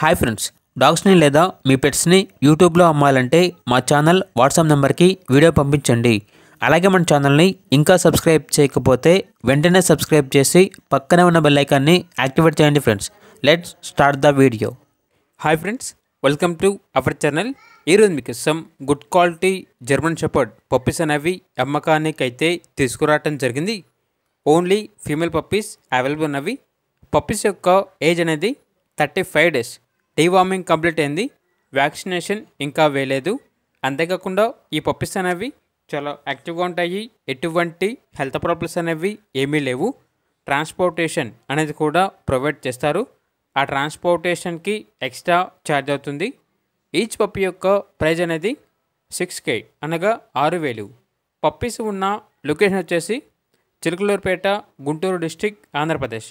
hi friends డాగ్స్ని లేదా మీ పెట్స్ని యూట్యూబ్లో అమ్మాలంటే మా ఛానల్ వాట్సాప్ నెంబర్కి వీడియో పంపించండి అలాగే మన ఛానల్ని ఇంకా సబ్స్క్రైబ్ చేయకపోతే వెంటనే సబ్స్క్రైబ్ చేసి పక్కనే ఉన్న బెల్లైకాన్ని యాక్టివేట్ చేయండి friends let's start the video hi friends welcome to our channel ఈరోజు ఇష్టం good quality German shepherd puppies అనేవి అమ్మకానికి అయితే తీసుకురావటం జరిగింది ఓన్లీ ఫీమేల్ పప్పీస్ అవైలబుల్ ఉన్నవి పప్పీస్ యొక్క ఏజ్ అనేది thirty five days deworming worming complete అయింది వ్యాక్సినేషన్ ఇంకా వేయలేదు అంతేకాకుండా ఈ పప్పీస్ అనేవి చాలా యాక్టివ్గా ఉంటాయి ఎటువంటి హెల్త్ ప్రాబ్లమ్స్ అనేవి ఏమీ లేవు ట్రాన్స్పోర్టేషన్ అనేది కూడా ప్రొవైడ్ చేస్తారు ఆ ట్రాన్స్పోర్టేషన్కి ఎక్స్ట్రా ఛార్జ్ అవుతుంది ఈచ్ పప్పి యొక్క ప్రైజ్ అనేది సిక్స్ కే అనగా ఆరు వేలు పప్పీస్ ఉన్న లొకేషన్ వచ్చేసి చిలుకలూరుపేట గుంటూరు డిస్టిక్ ఆంధ్రప్రదేశ్